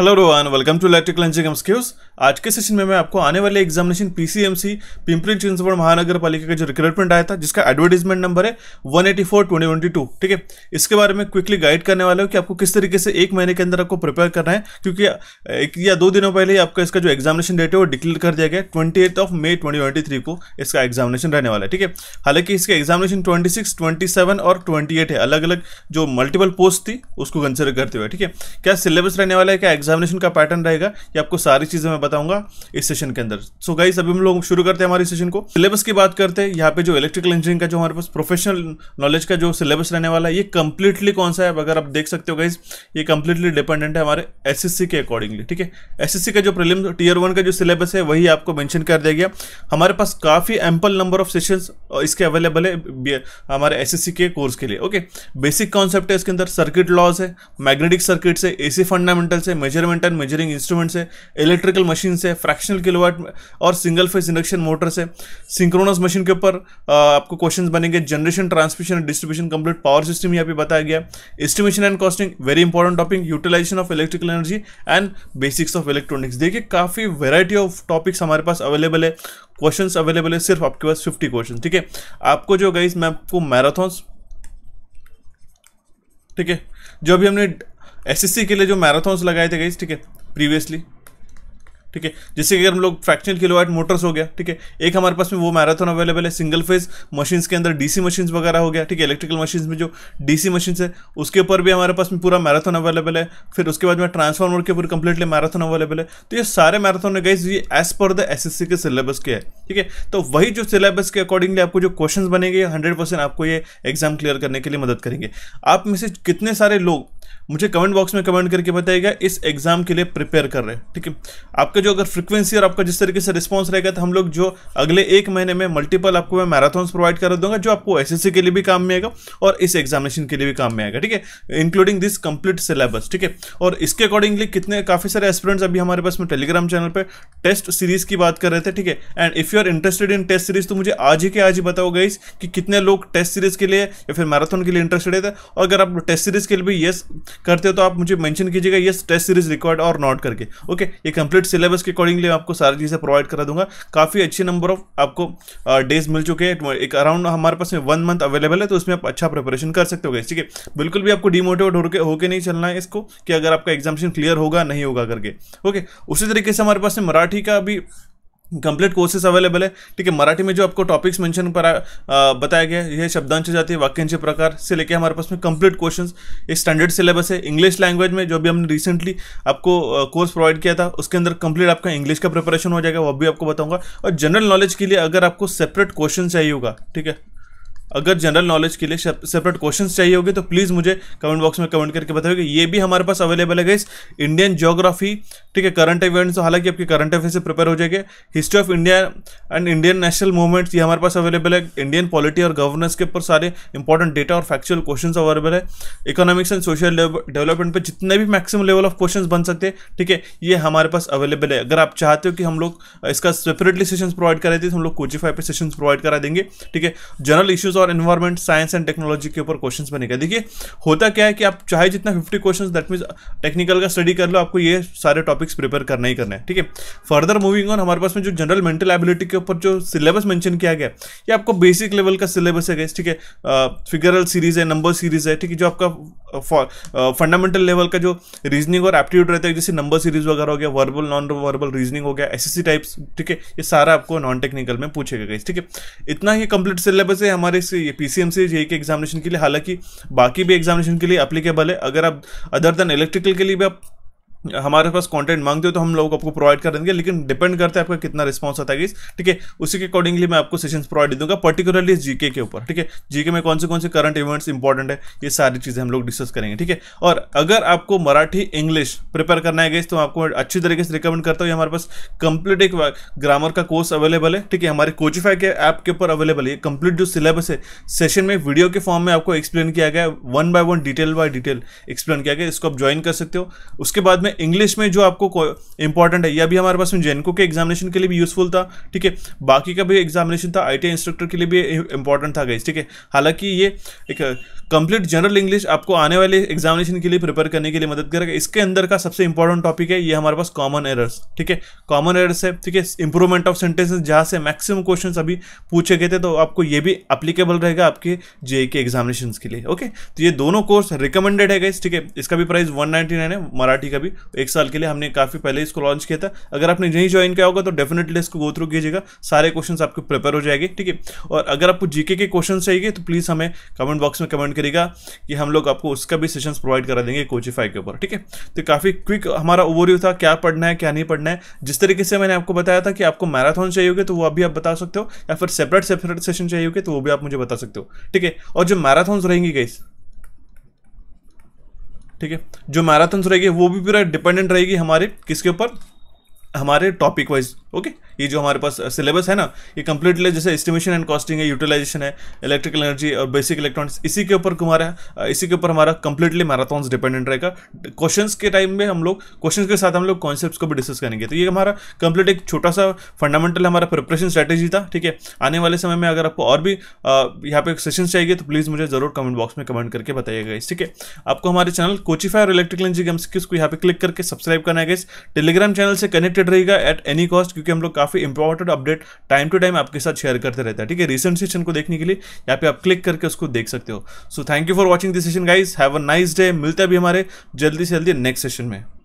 hello Rohan welcome to electrical engineering skills आज के session में मैं आपको आने वाले एग्जामिनेशन पीसीएमसी पिंपरी चिंचवड़ महानगर पालिका का जो रिक्रूटमेंट आया था जिसका एडवर्टीजमेंट नंबर है one eighty four twenty twenty two ठीक है इसके बारे में क्विकली गाइड करने वाला हूँ कि आपको किस तरीके से एक महीने के अंदर आपको प्रिपेयर करना है क्योंकि एक या दो दिनों पहले ही आपका इसका जो एग्जामिनेशन डेट है वो डिक्लेयर कर दिया गया twenty eighth of May twenty twenty three को इसका एग्जामिनेशन रहने वाला है ठीक है हालांकि इसके examination twenty six twenty seven और ट्वेंटी एट है अलग अलग जो मल्टीपल पोस्ट थी उसको कंसिडर करते हुए ठीक है क्या सिलेबस रहने वाला है क्या एग्जाम एग्जामिनेशन का पैटर्न रहेगा ये आपको सारी चीज़ें मैं बताऊंगा इस सेशन के अंदर सो गाइस अभी हम लोग शुरू करते हैं हमारे सेशन को सिलेबस की बात करते हैं यहाँ पे जो इलेक्ट्रिकल इंजीनियरिंग का जो हमारे पास प्रोफेशनल नॉलेज का जो सिलेबस रहने वाला है ये कंप्लीटली कौन सा है अगर आप देख सकते हो गाइज ये कंप्लीटली डिपेंडेंट है हमारे एस के अकॉर्डिंगली ठीक है एस का जो प्रिलिम टीयर वन का जो सिलेबस है वही आपको मैंशन कर दिया गया हमारे पास काफ़ी एम्पल नंबर ऑफ सेशन इसके अवेलेबल है हमारे एस के कोर्स के लिए ओके बेसिक कॉन्सेप्ट है इसके अंदर सर्किट लॉज है मैग्नेटिक सर्किट है एसी फंडामेंटल से major measurement and measuring instruments है इलेक्ट्रिकल मशीन है फ्रैक्शनल किलोवाट और सिंगल फेज इंडक्शन मोटर्स है सिंक्रोनस मशीन के ऊपर आपको क्वेश्चन बनेंगे generation transmission and distribution complete power system यहाँ पे बताया गया estimation and costing very important topic utilization of electrical energy and basics of electronics देखिए काफ़ी वेराइटी ऑफ टॉपिक्स हमारे पास अवेलेबल है क्वेश्चन अवेलेबल है सिर्फ आपके पास फिफ्टी क्वेश्चन ठीक है आपको जो गई मैं आपको मैराथॉन्स ठीक है जो भी हमने एसएससी के लिए जो मैराथॉन्स लगाए थे गई ठीक है प्रीवियसली ठीक है जैसे कि अगर हम लोग फ्रैक्शनल किलोवाट मोटर्स हो गया ठीक है एक हमारे पास में वो मैराथन अवेलेबल है सिंगल फेज मशीन्स के अंदर डीसी मशीन्स वगैरह हो गया ठीक है इलेक्ट्रिकल मशीन्स में जो डीसी मशीन्स है उसके ऊपर भी हमारे पास में पूरा मैराथन अवेलेबल है फिर उसके बाद में ट्रांसफॉर्मर के ऊपर कंप्लीटली मैराथन अवेलेबल है तो ये सारे मैराथन है गाइज ये एज पर द एस के सिलेबस के है ठीक है तो वही जो सिलेबस के अकॉर्डिंगली आपको जो क्वेश्चन बनेंगे हंड्रेड आपको ये एग्जाम क्लियर करने के लिए मदद करेंगे आप में से कितने सारे लोग मुझे कमेंट बॉक्स में कमेंट करके बताइएगा इस एग्ज़ाम के लिए प्रिपेयर कर रहे हैं ठीक है आपका जो अगर फ्रिक्वेंसी और आपका जिस तरीके से रिस्पॉन्स रहेगा तो हम लोग जो अगले एक महीने में मल्टीपल आपको मैं मैराथॉन्स प्रोवाइड कर दूंगा जो आपको एस के लिए भी काम में आएगा और इस एग्जामिनेशन के लिए भी काम में आएगा ठीक है इंक्लूडिंग दिस कंप्लीट सिलेबस ठीक है और इसके अकॉर्डिंगली कितने काफ़ी सारे एस्पिरेंट्स अभी हमारे पास में टेलीग्राम चैनल पर टेस्ट सीरीज़ की बात कर रहे थे ठीक है and if you are interested in test series तो मुझे आज ही के आज ही बताओ गई कि कितने लोग टेस्ट सीरीज़ के लिए या फिर मैराथन के लिए इंटरेस्टेड है और अगर आप टेस्ट सीरीज़ के लिए भी येस करते हो तो आप मुझे मेंशन कीजिएगा ये टेस्ट सीरीज रिक्वायर्ड और नॉट करके ओके ये कंप्लीट सिलेबस के अकॉर्डिंगली आपको सारी चीज़ें प्रोवाइड करा दूंगा काफ़ी अच्छे नंबर ऑफ आपको डेज मिल चुके हैं एक अराउंड हमारे पास में वन मंथ अवेलेबल है तो उसमें आप अच्छा प्रिपरेशन कर सकते हो गए ठीक है बिल्कुल भी आपको डिमोटिवेट होकर होके नहीं चलना है इसको कि अगर आपका एग्जामेशन क्लियर होगा नहीं होगा करके ओके उसी तरीके से हमारे पास में मराठी का भी कंप्लीट कोर्सेस अवेलेबल है ठीक है मराठी में जो आपको टॉपिक्स मेंशन पर बताया गया है यह शब्दांश है वाक्यांश प्रकार से लेके हमारे पास में कंप्लीट क्वेश्चन एक स्टैंडर्ड सिलेबस है इंग्लिश लैंग्वेज में जो भी हमने रिसेंटली आपको कोर्स प्रोवाइड किया था उसके अंदर कंप्लीट आपका इंग्लिश का प्रिपरेशन हो जाएगा वह भी आपको बताऊंगा और जनरल नॉलेज के लिए अगर आपको सेपरेट क्वेश्चन चाहिए होगा ठीक है अगर जनरल नॉलेज के लिए सेपरेट क्वेश्चन चाहिए होगी तो प्लीज़ मुझे कमेंट बॉक्स में कमेंट करके बताओगे ये भी हमारे पास अवेलेबल है गाइस इंडियन जोग्राफी ठीक है करंट इवेंट्स तो हालांकि आपके करंट अफेयर से प्रिपेयर हो जाएंगे history of India and Indian national movements ये हमारे पास अवेलेबल है इंडियन पॉलिटी और गवर्नेंस के ऊपर सारे इंपॉर्टेंट डेटा और फैक्चुअल क्वेश्चन अवेलेबल है इकोनॉमिक्स एंड सोशल डेवलपमेंट पर जितने भी मैक्सिमम लेवल ऑफ क्वेश्चन बन सकते हैं ठीक है ये हमारे पास अवेलेबल है अगर आप चाहते हो कि हम लोग इसका सेपरेटली सेशन प्रोवाइड कराए थे तो हम लोग कोचिफाई पर सेशन प्रोवाइड करा देंगे ठीक है जनरल इश्यूज और इन्वायरमेंट साइंस एंड टेक्नोलॉजी के ऊपर क्वेश्चन बनेगा देखिए होता क्या है कि आप चाहे जितना fifty question that mean technical का स्टडी कर लो आपको ये सारे टॉपिक्स प्रिपेयर करना ही करना है ठीक है फर्दर मूविंग ऑन हमारे पास में जो जनरल मेंटल एबिलिटी के ऊपर जो सिलेबस मैंशन किया गया ये आपको बेसिक लेवल का सिलेबस है ठीक है फिगरल सीरीज है नंबर सीरीज है ठीक है जो आपका फंडामेंटल लेवल का जो रीजनिंग और एप्टीट्यूड रहता है जैसे नंबर सीरीज वगैरह हो गया वर्बल नॉन वर्बल रीजनिंग हो गया एसएससी टाइप्स ठीक है ये सारा आपको नॉन टेक्निकल में पूछेगा गैस ठीक है इतना ही कंप्लीट सिलेबस है हमारे से एम सी जेई के एग्जामिनेशन के लिए हालांकि बाकी भी एग्जामिनेशन के लिए अप्लीकेबल है अगर आप अदर देन इलेक्ट्रिकल के लिए भी आप हमारे पास कंटेंट मांगते हो तो हम लोग आपको प्रोवाइड कर देंगे लेकिन डिपेंड करता है आपका कितना रिस्पॉन्स आता है ठीक है उसी के अकॉर्डिंगली मैं आपको सेशन प्रोवाइड दूंगा पर्टिकुलरली जीके के ऊपर ठीक है जीके में कौन से कौन से करंट इवेंट्स इंपॉर्टेंट है ये सारी चीज़ें हम लोग डिस्कस करेंगे ठीक है और अगर आपको मराठी इंग्लिश प्रिपेयर करना है गई तो आपको अच्छी तरीके से रिकमेंड करता हूँ हमारे पास कंप्लीट एक ग्रामर का कोर्स अवेलेबल है ठीक है हमारे कोचिफाई के ऐप के ऊपर अवेलेबल है कंप्लीट जो सिलेबस है सेशन में वीडियो के फॉर्म में आपको एक्सप्लेन किया गया one by one detail by detail explain किया गया इसको आप ज्वाइन कर सकते हो उसके बाद में में इंग्लिश में जो आपको इंपॉर्टेंट है यह भी हमारे पास में जेनको के एग्जामिनेशन के लिए भी यूजफुल था ठीक है बाकी का भी एग्जामिनेशन था आई इंस्ट्रक्टर के लिए भी इंपॉर्टेंट था गई ठीक है हालांकि ये एक कंप्लीट जनरल इंग्लिश आपको आने वाले एग्जामिनेशन के लिए प्रिपेयर करने के लिए मदद करेगा इसके अंदर का सबसे इंपॉर्टेंट टॉपिक है ये हमारे पास कॉमन एरर्स ठीक है कॉमन एरर्स है ठीक है इंप्रूवमेंट ऑफ सेंटेंसेस जहाँ से मैक्सिमम क्वेश्चन अभी पूछे गए थे तो आपको ये भी अप्लीकेबल रहेगा आपके जे के एग्जामिनेशन के लिए ओके तो ये दोनों कोर्स रिकमेंडेड है गाइस ठीक है इसका भी प्राइस वन है मराठी का भी एक साल के लिए हमने काफ़ी पहले इसको लॉन्च किया था अगर आपने नहीं ज्वाइन किया होगा तो डेफिनेटली इसको गो थ्रू कीजिएगा सारे क्वेश्चन आपके प्रिपेयर हो जाएंगे ठीक है और अगर आपको जीके के क्वेश्चन चाहिए तो प्लीज़ हमें कमेंट बॉक्स में कमेंट करिएगा कि हम लोग आपको उसका भी सेशन प्रोवाइड करा देंगे कोचिफाई के ऊपर ठीक है तो काफ़ी क्विक हमारा ओवरव्यू था क्या पढ़ना है क्या नहीं पढ़ना है जिस तरीके से मैंने आपको बताया था कि आपको मैराथन चाहिए होगी तो वो अभी आप बता सकते हो या फिर सेपरेट सेपरेट सेशन चाहिए होगी तो वो भी आप मुझे बता सकते हो ठीक है और जो मैराथन रहेंगी गई ठीक है जो मैराथन्स रहेगी वो भी पूरा डिपेंडेंट रहेगी हमारे किसके ऊपर हमारे टॉपिक वाइज ओके ये जो हमारे पास सिलेबस uh, है ना ये कम्प्लीटली जैसे एस्टिमेशन एंड कॉस्टिंग है यूटिलाइजेशन है इलेक्ट्रिकल एनर्जी और बेसिक इलेक्ट्रॉनिक्स uh, इसी के ऊपर हमारा इसी के ऊपर हमारा कंप्लीटली मैराथॉन्स डिपेंडेंट रहेगा क्वेश्चन के टाइम में हम लोग क्वेश्चन के साथ हम लोग कॉन्सेप्ट को भी डिस्कस करेंगे तो ये हमारा कंप्लीट एक छोटा सा फंडामेंटल हमारा प्रिपरेशन स्ट्रैटेजी था ठीक है आने वाले समय में अगर आपको और भी uh, यहाँ पे सेशन चाहिए तो प्लीज़ मुझे जरूर कमेंट बॉक्स में कमेंट करके बताइएगा इस ठीक है आपको हमारे चैनल कोचिफाई और इलेक्ट्रिकल एनर्जी गेम्स की उसको यहाँ पे क्लिक करके सब्सक्राइब करना है इस टेलीग्राम चैनल से कनेक्टेड रहेगा एट एनी कॉस्ट क्योंकि हम लोग काफ़ी important update time to time आपके साथ शेयर करते रहते हैं ठीक है रिसेंट सेशन को देखने के लिए यहाँ पे आप क्लिक करके उसको देख सकते हो so thank you for watching this session guys have a nice day मिलते है भी हमारे जल्दी से जल्दी नेक्स्ट सेशन में